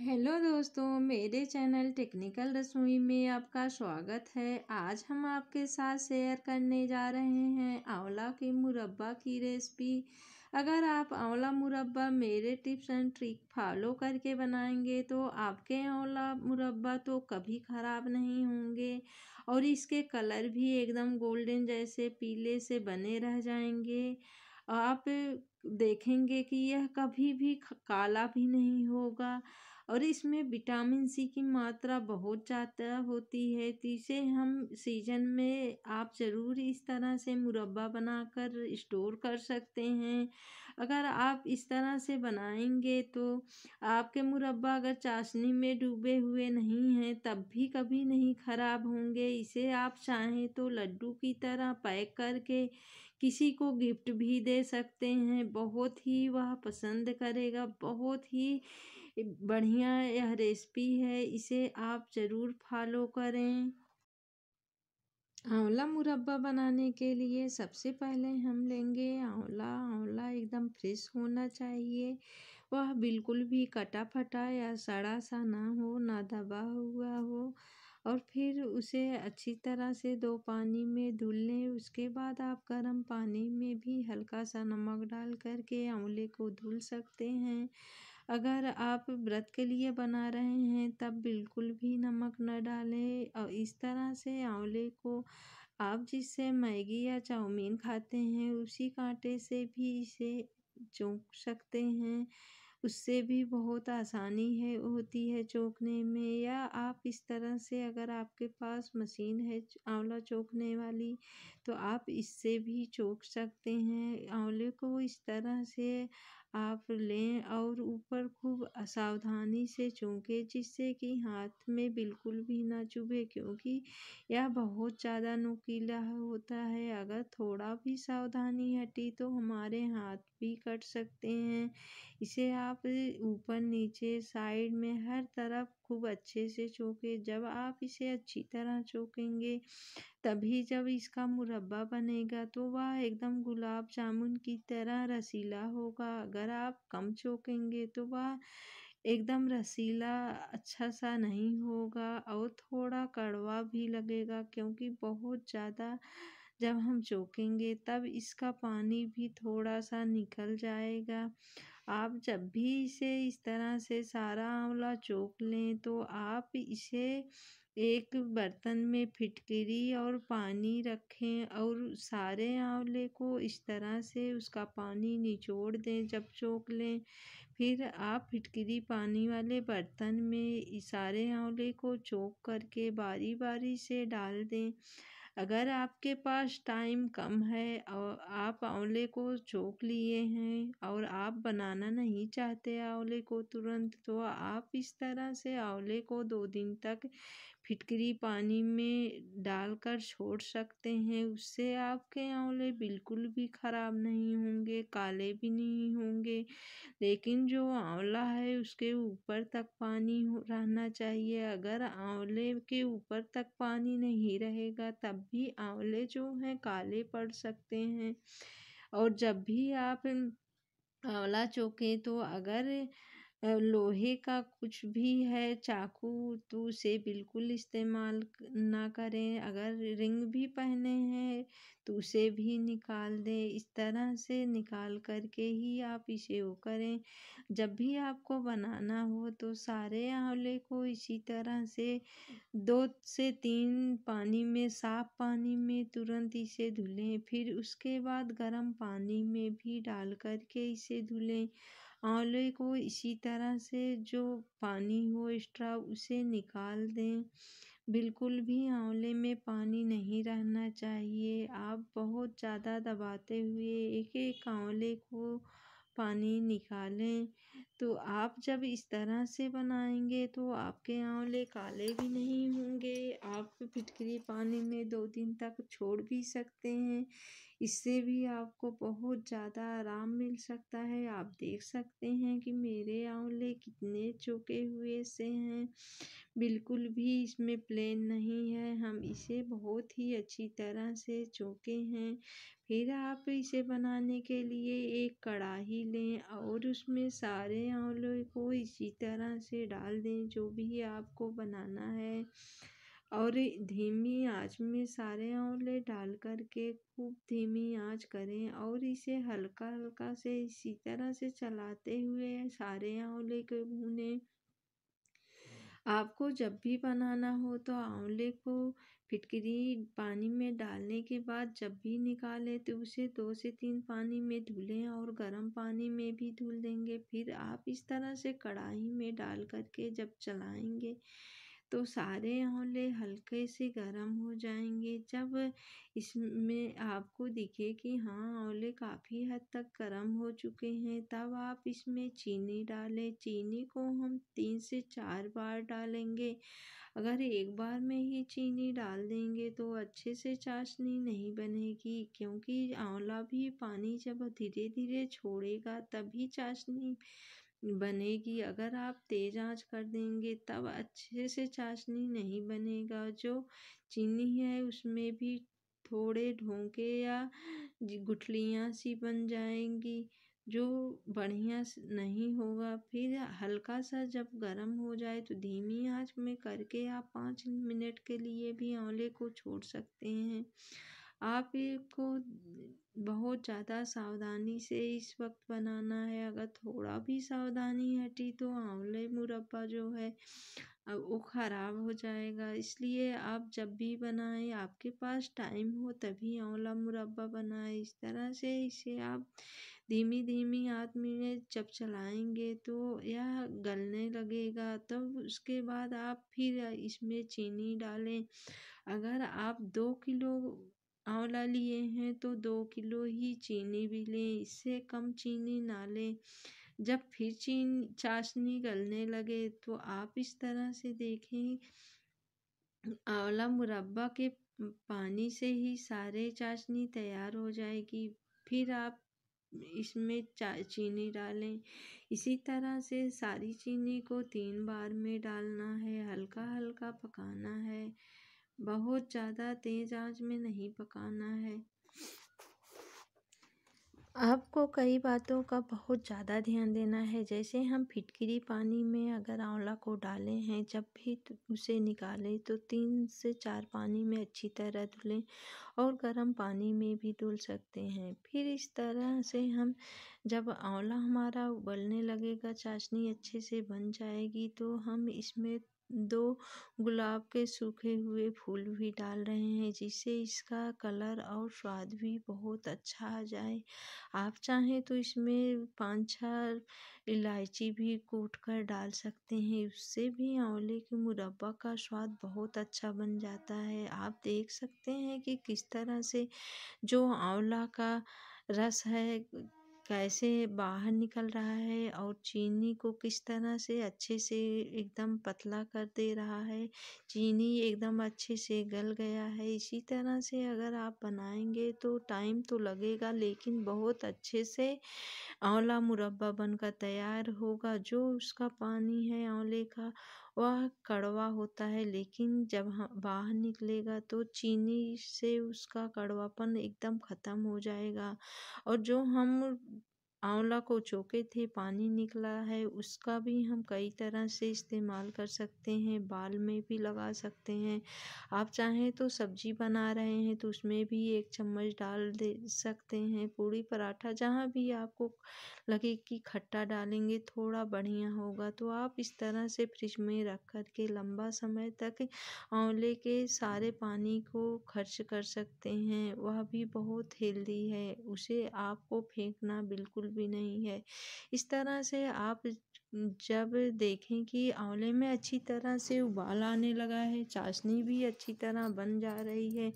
hello दोस्तों मेरे channel technical रसोई में आपका स्वागत है आज हम आपके साथ शेयर करने जा रहे हैं आंवला के मुरब्बा की रेसिपी अगर आप आंवला मुरब्बा मेरे टिप्स एंड ट्रिक फॉलो करके बनाएंगे तो आपके आंवला मुरब्बा तो कभी ख़राब नहीं होंगे और इसके कलर भी एकदम गोल्डन जैसे पीले से बने रह जाएंगे आप देखेंगे कि यह कभी भी काला भी नहीं होगा और इसमें विटामिन सी की मात्रा बहुत ज़्यादा होती है तो इसे हम सीजन में आप ज़रूर इस तरह से मुरब्बा बनाकर स्टोर कर सकते हैं अगर आप इस तरह से बनाएंगे तो आपके मुरब्बा अगर चाशनी में डूबे हुए नहीं हैं तब भी कभी नहीं ख़राब होंगे इसे आप चाहें तो लड्डू की तरह पैक करके किसी को गिफ्ट भी दे सकते हैं बहुत ही वह पसंद करेगा बहुत ही बढ़िया यह रेसिपी है इसे आप ज़रूर फॉलो करें आंवला मुरब्बा बनाने के लिए सबसे पहले हम लेंगे आंवला आंवला एकदम फ्रेश होना चाहिए वह बिल्कुल भी कटा फटा या सड़ा सा ना हो ना दबा हुआ हो और फिर उसे अच्छी तरह से दो पानी में धुल लें उसके बाद आप गर्म पानी में भी हल्का सा नमक डाल करके आंवले को धुल सकते हैं अगर आप व्रत के लिए बना रहे हैं तब बिल्कुल भी नमक न डालें और इस तरह से आंवले को आप जिससे मैगी या चाउमीन खाते हैं उसी कांटे से भी इसे चौंक सकते हैं उससे भी बहुत आसानी है होती है चोंकने में या आप इस तरह से अगर आपके पास मशीन है आंवला चौकने वाली तो आप इससे भी चौंक सकते हैं आंवले को इस तरह से आप लें और ऊपर खूब सावधानी से चोंकें जिससे कि हाथ में बिल्कुल भी ना चुभे क्योंकि यह बहुत ज़्यादा नुकीला होता है अगर थोड़ा भी सावधानी हटी तो हमारे हाथ भी कट सकते हैं इसे आप ऊपर नीचे साइड में हर तरफ खूब अच्छे से चोके जब आप इसे अच्छी तरह चौकेंगे तभी जब इसका मुरब्बा बनेगा तो वह एकदम गुलाब जामुन की तरह रसीला होगा अगर आप कम चौकेंगे तो वह एकदम रसीला अच्छा सा नहीं होगा और थोड़ा कड़वा भी लगेगा क्योंकि बहुत ज़्यादा जब हम चौकेंगे तब इसका पानी भी थोड़ा सा निकल जाएगा आप जब भी इसे इस तरह से सारा आंवला चौक लें तो आप इसे एक बर्तन में फिटकरी और पानी रखें और सारे आंवले को इस तरह से उसका पानी निचोड़ दें जब चौक लें फिर आप फिटकरी पानी वाले बर्तन में सारे आंवले को चौक करके बारी बारी से डाल दें अगर आपके पास टाइम कम है और आप आंवले को चोक लिए हैं और आप बनाना नहीं चाहते आंवले को तुरंत तो आप इस तरह से आंवले को दो दिन तक फिटकरी पानी में डालकर छोड़ सकते हैं उससे आपके आंवले बिल्कुल भी खराब नहीं होंगे काले भी नहीं होंगे लेकिन जो आंवला है उसके ऊपर तक पानी रहना चाहिए अगर आंवले के ऊपर तक पानी नहीं रहेगा तब भी आंवले जो हैं काले पड़ सकते हैं और जब भी आप आंवला चौके तो अगर लोहे का कुछ भी है चाकू तो उसे बिल्कुल इस्तेमाल ना करें अगर रिंग भी पहने हैं तो उसे भी निकाल दें इस तरह से निकाल करके ही आप इसे वो करें जब भी आपको बनाना हो तो सारे आंवले को इसी तरह से दो से तीन पानी में साफ पानी में तुरंत इसे धुलें फिर उसके बाद गर्म पानी में भी डाल करके इसे धुलें आंवले को इसी तरह से जो पानी हो एक्स्ट्रा उसे निकाल दें बिल्कुल भी आंवले में पानी नहीं रहना चाहिए आप बहुत ज़्यादा दबाते हुए एक एक आंवले को पानी निकालें तो आप जब इस तरह से बनाएंगे तो आपके आंवले काले भी नहीं होंगे आप फिटकरी पानी में दो दिन तक छोड़ भी सकते हैं इससे भी आपको बहुत ज़्यादा आराम मिल सकता है आप देख सकते हैं कि मेरे आंवले कितने चुके हुए से हैं बिल्कुल भी इसमें प्लेन नहीं है हम इसे बहुत ही अच्छी तरह से चुके हैं फिर आप इसे बनाने के लिए एक कढ़ाही लें और उसमें सारे आंवले को इसी तरह से डाल दें जो भी आपको बनाना है और धीमी आँच में सारे आंवले डाल कर के खूब धीमी आँच करें और इसे हल्का हल्का से इसी तरह से चलाते हुए सारे आंवले को भूने आपको जब भी बनाना हो तो आंवले को फिटकरी पानी में डालने के बाद जब भी निकालें तो उसे दो से तीन पानी में धुलें और गर्म पानी में भी धुल देंगे फिर आप इस तरह से कढ़ाई में डाल करके जब चलाएंगे तो सारे आंवले हल्के से गर्म हो जाएंगे जब इसमें आपको दिखे कि हाँ आंवले काफ़ी हद तक गर्म हो चुके हैं तब आप इसमें चीनी डालें चीनी को हम तीन से चार बार डालेंगे अगर एक बार में ही चीनी डाल देंगे तो अच्छे से चाशनी नहीं बनेगी क्योंकि आंवला भी पानी जब धीरे धीरे छोड़ेगा तभी चाशनी बनेगी अगर आप तेज़ आँच कर देंगे तब अच्छे से चाशनी नहीं बनेगा जो चीनी है उसमें भी थोड़े ढोंके या गुठलियाँ सी बन जाएंगी जो बढ़िया नहीं होगा फिर हल्का सा जब गर्म हो जाए तो धीमी आँच में करके आप पाँच मिनट के लिए भी आंवले को छोड़ सकते हैं आप बहुत ज़्यादा सावधानी से इस वक्त बनाना है अगर थोड़ा भी सावधानी हटी तो आंवले मुरब्बा जो है वो ख़राब हो जाएगा इसलिए आप जब भी बनाएं आपके पास टाइम हो तभी आंवला मुरब्बा बनाएं इस तरह से इसे आप धीमी धीमी हाथ में जब चलाएंगे तो यह गलने लगेगा तब उसके बाद आप फिर इसमें चीनी डालें अगर आप दो किलो आंवला लिए हैं तो दो किलो ही चीनी भी लें इससे कम चीनी ना लें जब फिर चीनी चाशनी गलने लगे तो आप इस तरह से देखें आंवला मुरब्बा के पानी से ही सारे चाशनी तैयार हो जाएगी फिर आप इसमें चीनी डालें इसी तरह से सारी चीनी को तीन बार में डालना है हल्का हल्का पकाना है बहुत ज़्यादा तेज़ आंच में नहीं पकाना है आपको कई बातों का बहुत ज़्यादा ध्यान देना है जैसे हम फिटकरी पानी में अगर आंवला को डालें हैं जब भी उसे निकालें तो तीन से चार पानी में अच्छी तरह धुलें और गर्म पानी में भी धुल सकते हैं फिर इस तरह से हम जब आंवला हमारा उबलने लगेगा चाशनी अच्छे से बन जाएगी तो हम इसमें दो गुलाब के सूखे हुए फूल भी डाल रहे हैं जिससे इसका कलर और स्वाद भी बहुत अच्छा आ जाए आप चाहें तो इसमें पाँच छः इलायची भी कूट कर डाल सकते हैं उससे भी आंवले के मुरब्बा का स्वाद बहुत अच्छा बन जाता है आप देख सकते हैं कि किस तरह से जो आंवला का रस है कैसे बाहर निकल रहा है और चीनी को किस तरह से अच्छे से एकदम पतला कर दे रहा है चीनी एकदम अच्छे से गल गया है इसी तरह से अगर आप बनाएंगे तो टाइम तो लगेगा लेकिन बहुत अच्छे से आंवला मुरब्बा बनकर तैयार होगा जो उसका पानी है आंवले का वह कड़वा होता है लेकिन जब बाहर निकलेगा तो चीनी से उसका कड़वापन एकदम खत्म हो जाएगा और जो हम आंवला को चौके थे पानी निकला है उसका भी हम कई तरह से इस्तेमाल कर सकते हैं बाल में भी लगा सकते हैं आप चाहें तो सब्जी बना रहे हैं तो उसमें भी एक चम्मच डाल दे सकते हैं पूड़ी पराठा जहाँ भी आपको लगे कि खट्टा डालेंगे थोड़ा बढ़िया होगा तो आप इस तरह से फ्रिज में रख कर के लंबा समय तक आंवले के सारे पानी को खर्च कर सकते हैं वह भी बहुत हेल्दी है उसे आपको फेंकना बिल्कुल भी नहीं है इस तरह से आप जब देखें कि आंवले में अच्छी तरह से उबाल आने लगा है चाशनी भी अच्छी तरह बन जा रही है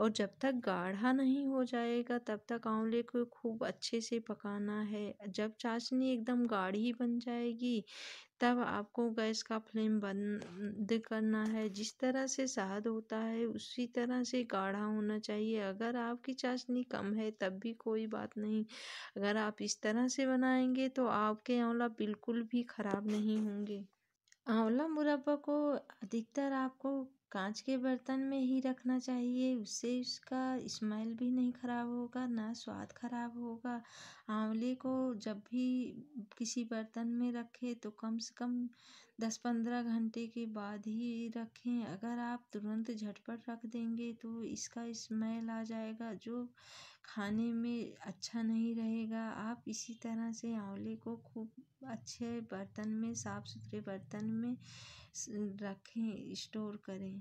और जब तक गाढ़ा नहीं हो जाएगा तब तक आंवले को खूब अच्छे से पकाना है जब चाशनी एकदम गाढ़ी बन जाएगी तब आपको गैस का फ्लेम बंद करना है जिस तरह से शहद होता है उसी तरह से गाढ़ा होना चाहिए अगर आपकी चाशनी कम है तब भी कोई बात नहीं अगर आप इस तरह से बनाएंगे तो आपके आंवला बिल्कुल भी ख़राब नहीं होंगे आंवला मुरब्बा को अधिकतर आपको कांच के बर्तन में ही रखना चाहिए उससे उसका स्मेल भी नहीं खराब होगा ना स्वाद खराब होगा आंवले को जब भी किसी बर्तन में रखें तो कम से कम दस पंद्रह घंटे के बाद ही रखें अगर आप तुरंत झटपट रख देंगे तो इसका स्मेल आ जाएगा जो खाने में अच्छा नहीं रहेगा आप इसी तरह से आंवले को खूब अच्छे बर्तन में साफ सुथरे बर्तन में रखें स्टोर करें